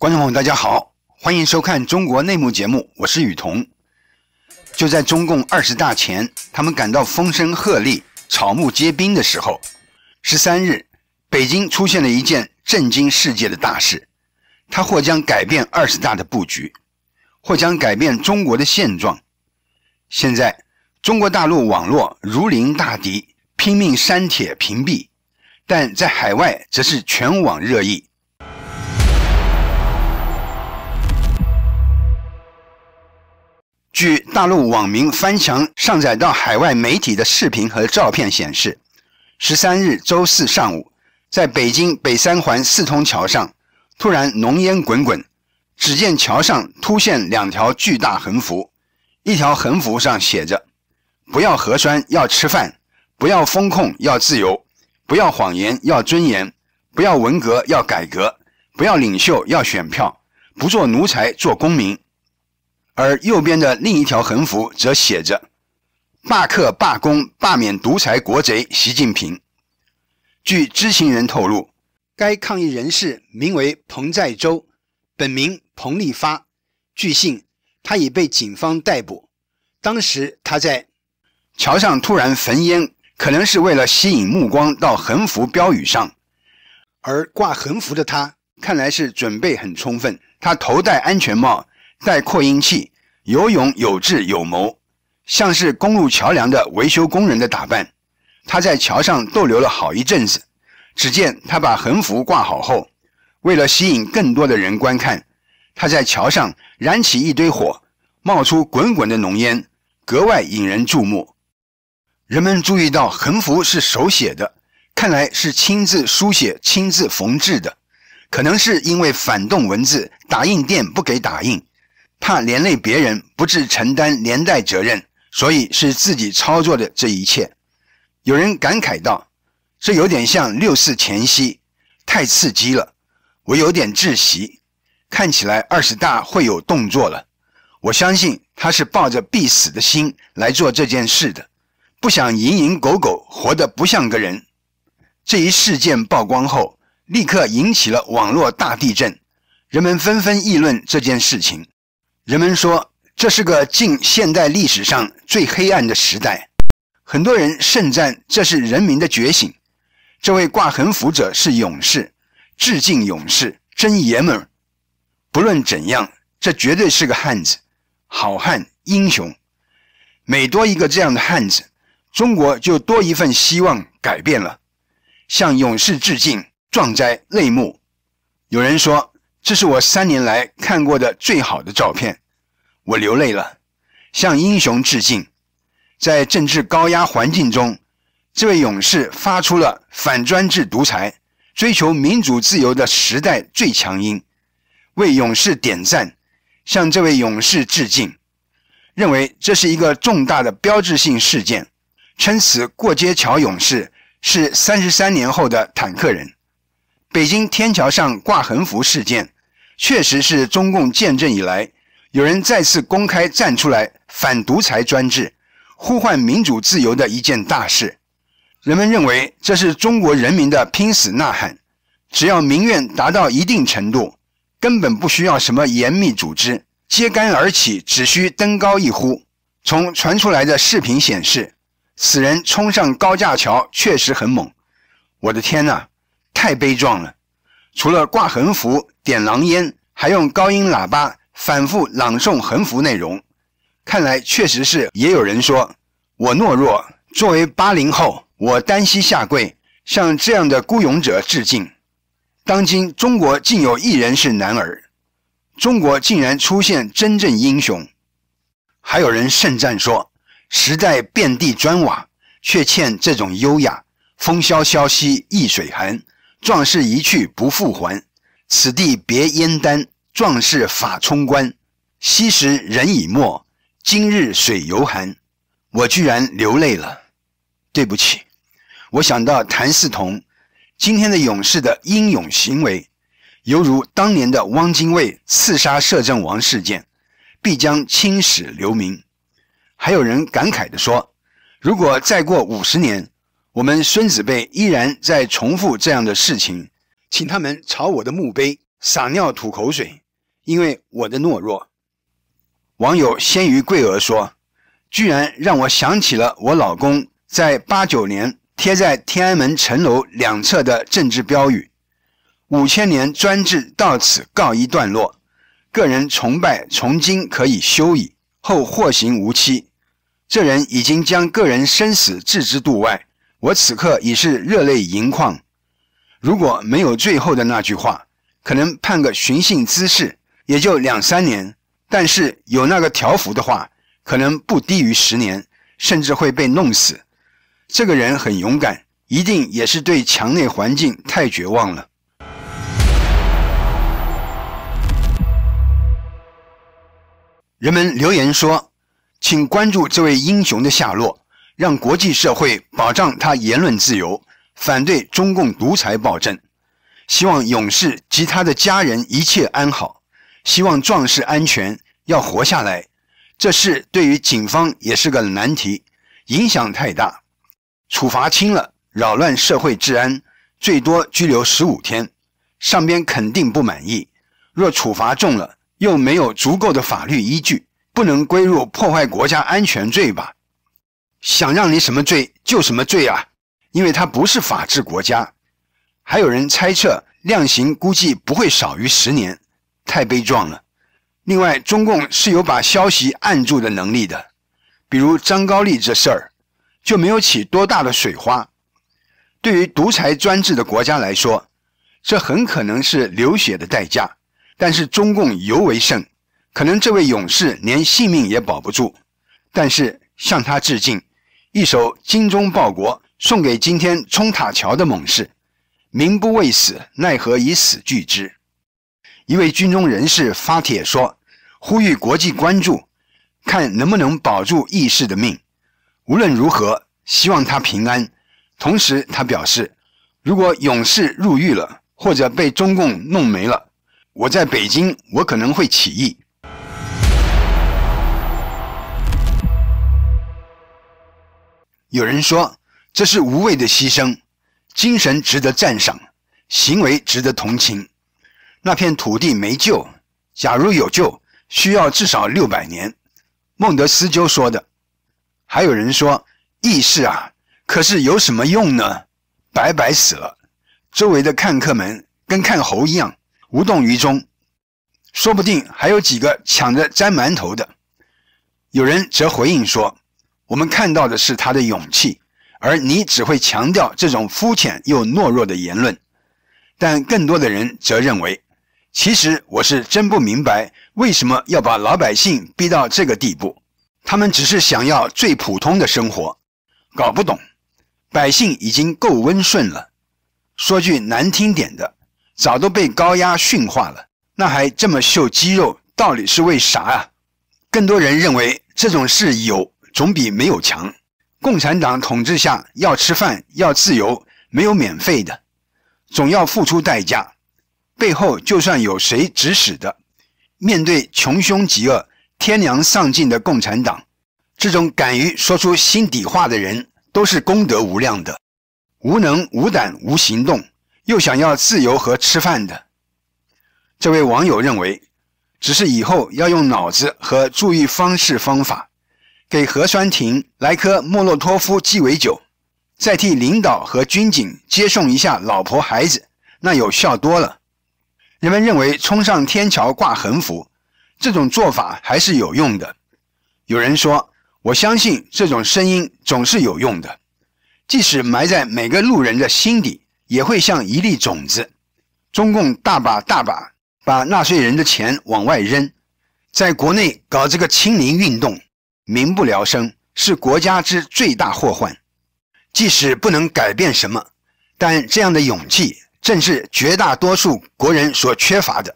观众朋友，大家好，欢迎收看中国内幕节目，我是雨桐。就在中共二十大前，他们感到风声鹤唳、草木皆兵的时候，十三日，北京出现了一件震惊世界的大事，它或将改变二十大的布局，或将改变中国的现状。现在，中国大陆网络如临大敌，拼命删帖屏蔽，但在海外则是全网热议。据大陆网民翻墙上载到海外媒体的视频和照片显示，十三日周四上午，在北京北三环四通桥上，突然浓烟滚滚，只见桥上突现两条巨大横幅，一条横幅上写着：“不要核酸，要吃饭；不要风控，要自由；不要谎言，要尊严；不要文革，要改革；不要领袖，要选票；不做奴才，做公民。”而右边的另一条横幅则写着：“罢课、罢工、罢免独裁国贼习近平。”据知情人透露，该抗议人士名为彭在洲，本名彭立发。据信，他已被警方逮捕。当时他在桥上突然焚烟，可能是为了吸引目光到横幅标语上。而挂横幅的他看来是准备很充分，他头戴安全帽。带扩音器，有勇有智有谋，像是公路桥梁的维修工人的打扮。他在桥上逗留了好一阵子。只见他把横幅挂好后，为了吸引更多的人观看，他在桥上燃起一堆火，冒出滚滚的浓烟，格外引人注目。人们注意到横幅是手写的，看来是亲自书写、亲自缝制的，可能是因为反动文字，打印店不给打印。怕连累别人，不致承担连带责任，所以是自己操作的这一切。有人感慨道：“这有点像六四前夕，太刺激了，我有点窒息。”看起来二十大会有动作了。我相信他是抱着必死的心来做这件事的，不想蝇营狗苟，活得不像个人。这一事件曝光后，立刻引起了网络大地震，人们纷纷议论这件事情。人们说这是个近现代历史上最黑暗的时代，很多人盛赞这是人民的觉醒。这位挂横幅者是勇士，致敬勇士，真爷们儿。不论怎样，这绝对是个汉子，好汉英雄。每多一个这样的汉子，中国就多一份希望，改变了。向勇士致敬，壮哉泪目。有人说。这是我三年来看过的最好的照片，我流泪了，向英雄致敬。在政治高压环境中，这位勇士发出了反专制独裁、追求民主自由的时代最强音。为勇士点赞，向这位勇士致敬。认为这是一个重大的标志性事件，称此过街桥勇士是三十三年后的坦克人。北京天桥上挂横幅事件，确实是中共建政以来，有人再次公开站出来反独裁专制、呼唤民主自由的一件大事。人们认为这是中国人民的拼死呐喊。只要民怨达到一定程度，根本不需要什么严密组织，揭竿而起只需登高一呼。从传出来的视频显示，此人冲上高架桥确实很猛。我的天哪！太悲壮了！除了挂横幅、点狼烟，还用高音喇叭反复朗诵横幅内容。看来确实是。也有人说我懦弱。作为八零后，我单膝下跪向这样的孤勇者致敬。当今中国竟有一人是男儿，中国竟然出现真正英雄。还有人盛赞说：时代遍地砖瓦，却欠这种优雅。风萧萧兮易水寒。壮士一去不复还，此地别燕丹。壮士发冲冠，昔时人已没，今日水犹寒。我居然流泪了，对不起。我想到谭嗣同，今天的勇士的英勇行为，犹如当年的汪精卫刺杀摄政王事件，必将青史留名。还有人感慨地说，如果再过五十年。我们孙子辈依然在重复这样的事情，请他们朝我的墓碑撒尿吐口水，因为我的懦弱。网友先于贵娥说：“居然让我想起了我老公在八九年贴在天安门城楼两侧的政治标语：‘五千年专制到此告一段落，个人崇拜从今可以休矣，后获刑无期。’这人已经将个人生死置之度外。”我此刻已是热泪盈眶，如果没有最后的那句话，可能判个寻衅滋事，也就两三年；但是有那个条幅的话，可能不低于十年，甚至会被弄死。这个人很勇敢，一定也是对墙内环境太绝望了。人们留言说：“请关注这位英雄的下落。”让国际社会保障他言论自由，反对中共独裁暴政。希望勇士及他的家人一切安好，希望壮士安全，要活下来。这事对于警方也是个难题，影响太大。处罚轻了，扰乱社会治安，最多拘留十五天，上边肯定不满意。若处罚重了，又没有足够的法律依据，不能归入破坏国家安全罪吧？想让你什么罪就什么罪啊！因为他不是法治国家。还有人猜测量刑估计不会少于十年，太悲壮了。另外，中共是有把消息按住的能力的，比如张高丽这事儿，就没有起多大的水花。对于独裁专制的国家来说，这很可能是流血的代价。但是中共尤为甚，可能这位勇士连性命也保不住。但是向他致敬。一首《精忠报国》送给今天冲塔桥的猛士，民不畏死，奈何以死惧之。一位军中人士发帖说，呼吁国际关注，看能不能保住义士的命。无论如何，希望他平安。同时，他表示，如果勇士入狱了，或者被中共弄没了，我在北京，我可能会起义。有人说这是无谓的牺牲，精神值得赞赏，行为值得同情。那片土地没救，假如有救，需要至少六百年。孟德斯鸠说的。还有人说义士啊，可是有什么用呢？白白死了。周围的看客们跟看猴一样，无动于衷。说不定还有几个抢着沾馒头的。有人则回应说。我们看到的是他的勇气，而你只会强调这种肤浅又懦弱的言论。但更多的人则认为，其实我是真不明白，为什么要把老百姓逼到这个地步？他们只是想要最普通的生活，搞不懂。百姓已经够温顺了，说句难听点的，早都被高压驯化了。那还这么秀肌肉，到底是为啥啊？更多人认为这种事有。总比没有强。共产党统治下要吃饭要自由，没有免费的，总要付出代价。背后就算有谁指使的，面对穷凶极恶、天良丧尽的共产党，这种敢于说出心底话的人都是功德无量的。无能、无胆、无行动，又想要自由和吃饭的，这位网友认为，只是以后要用脑子和注意方式方法。给核酸亭来颗莫洛托夫鸡尾酒，再替领导和军警接送一下老婆孩子，那有效多了。人们认为冲上天桥挂横幅，这种做法还是有用的。有人说，我相信这种声音总是有用的，即使埋在每个路人的心底，也会像一粒种子。中共大把大把把纳税人的钱往外扔，在国内搞这个清零运动。民不聊生是国家之最大祸患，即使不能改变什么，但这样的勇气正是绝大多数国人所缺乏的。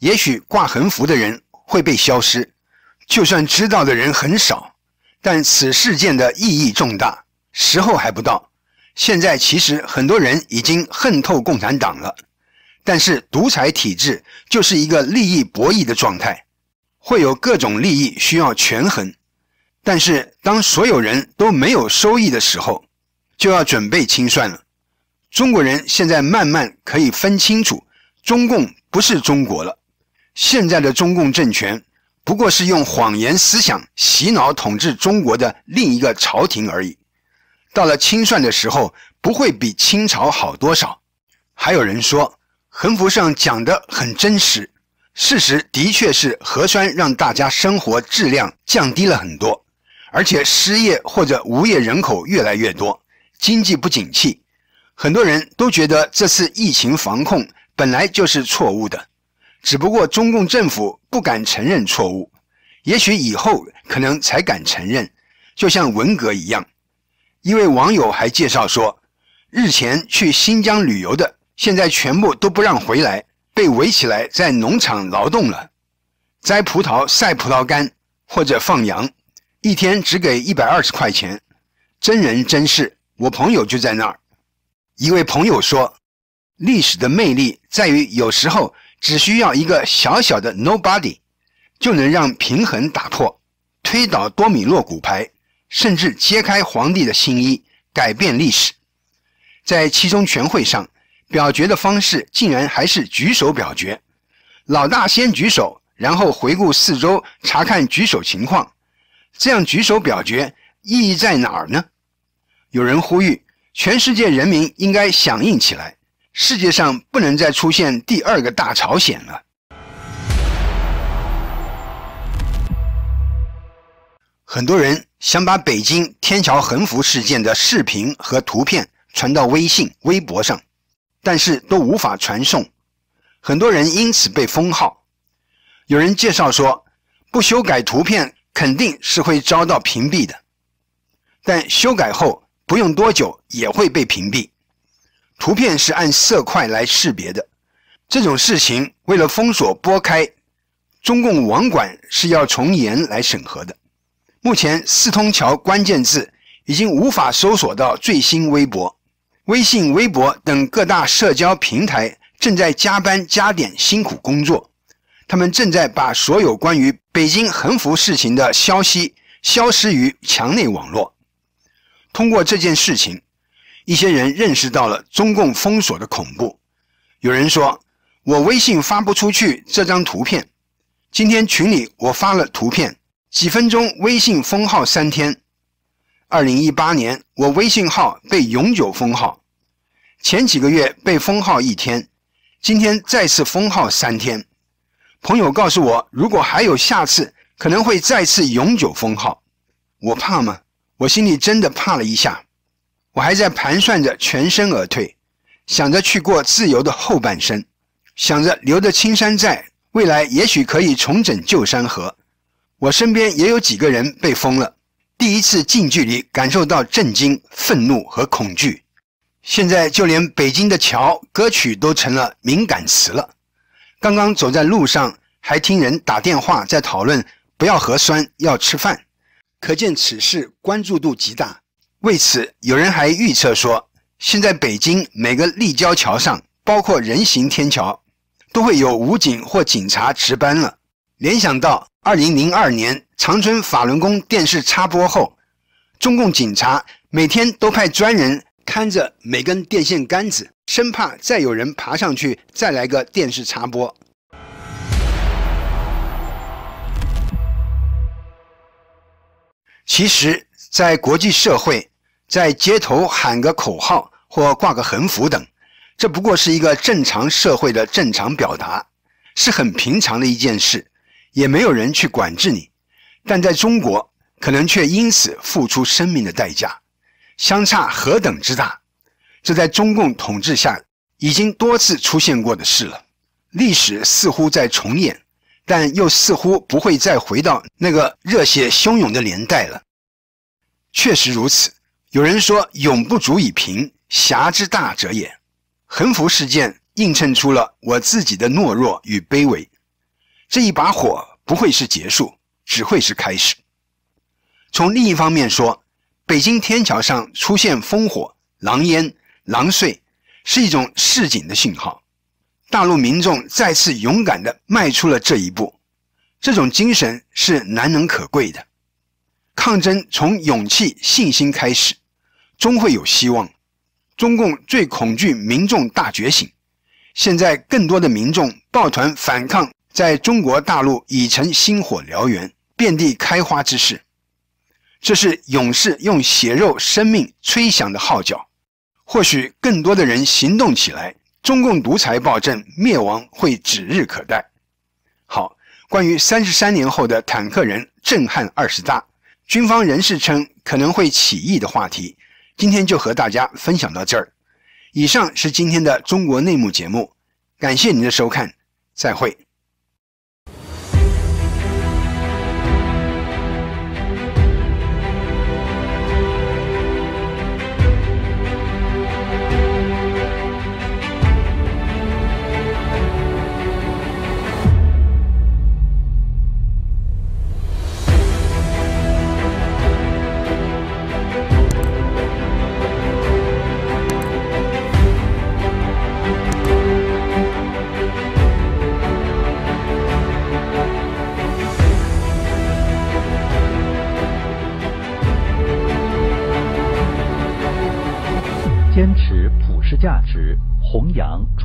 也许挂横幅的人会被消失，就算知道的人很少，但此事件的意义重大，时候还不到。现在其实很多人已经恨透共产党了，但是独裁体制就是一个利益博弈的状态，会有各种利益需要权衡。但是，当所有人都没有收益的时候，就要准备清算了。中国人现在慢慢可以分清楚，中共不是中国了。现在的中共政权不过是用谎言思想洗脑统治中国的另一个朝廷而已。到了清算的时候，不会比清朝好多少。还有人说，横幅上讲的很真实，事实的确是核酸让大家生活质量降低了很多。而且失业或者无业人口越来越多，经济不景气，很多人都觉得这次疫情防控本来就是错误的，只不过中共政府不敢承认错误，也许以后可能才敢承认，就像文革一样。一位网友还介绍说，日前去新疆旅游的，现在全部都不让回来，被围起来在农场劳动了，摘葡萄、晒葡萄干或者放羊。一天只给一百二十块钱，真人真事。我朋友就在那儿。一位朋友说：“历史的魅力在于，有时候只需要一个小小的 Nobody，就能让平衡打破，推倒多米诺骨牌，甚至揭开皇帝的新衣，改变历史。”在七中全会上，表决的方式竟然还是举手表决。老大先举手，然后回顾四周，查看举手情况。这样举手表决意义在哪儿呢？有人呼吁全世界人民应该响应起来，世界上不能再出现第二个大朝鲜了。很多人想把北京天桥横幅事件的视频和图片传到微信、微博上，但是都无法传送，很多人因此被封号。有人介绍说，不修改图片。肯定是会遭到屏蔽的，但修改后不用多久也会被屏蔽。图片是按色块来识别的，这种事情为了封锁拨开，中共网管是要从严来审核的。目前四通桥关键字已经无法搜索到最新微博、微信、微博等各大社交平台正在加班加点辛苦工作。他们正在把所有关于北京横幅事情的消息消失于墙内网络。通过这件事情，一些人认识到了中共封锁的恐怖。有人说：“我微信发不出去这张图片。”今天群里我发了图片，几分钟微信封号三天。二零一八年我微信号被永久封号，前几个月被封号一天，今天再次封号三天。朋友告诉我，如果还有下次，可能会再次永久封号。我怕吗？我心里真的怕了一下。我还在盘算着全身而退，想着去过自由的后半生，想着留着青山在，未来也许可以重整旧山河。我身边也有几个人被封了，第一次近距离感受到震惊、愤怒和恐惧。现在就连北京的桥歌曲都成了敏感词了。刚刚走在路上，还听人打电话在讨论不要核酸，要吃饭，可见此事关注度极大。为此，有人还预测说，现在北京每个立交桥上，包括人行天桥，都会有武警或警察值班了。联想到2002年长春法轮功电视插播后，中共警察每天都派专人。看着每根电线杆子，生怕再有人爬上去，再来个电视插播。其实，在国际社会，在街头喊个口号或挂个横幅等，这不过是一个正常社会的正常表达，是很平常的一件事，也没有人去管制你。但在中国，可能却因此付出生命的代价。相差何等之大！这在中共统治下已经多次出现过的事了，历史似乎在重演，但又似乎不会再回到那个热血汹涌的年代了。确实如此，有人说“勇不足以平侠之大者也”。横幅事件映衬出了我自己的懦弱与卑微。这一把火不会是结束，只会是开始。从另一方面说。北京天桥上出现烽火、狼烟、狼税，是一种示警的信号。大陆民众再次勇敢地迈出了这一步，这种精神是难能可贵的。抗争从勇气、信心开始，终会有希望。中共最恐惧民众大觉醒。现在，更多的民众抱团反抗，在中国大陆已成星火燎原、遍地开花之势。这是勇士用血肉生命吹响的号角，或许更多的人行动起来，中共独裁暴政灭亡会指日可待。好，关于三十三年后的坦克人震撼二十大，军方人士称可能会起义的话题，今天就和大家分享到这儿。以上是今天的中国内幕节目，感谢您的收看，再会。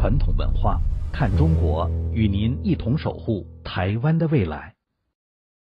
传统文化，看中国，与您一同守护台湾的未来。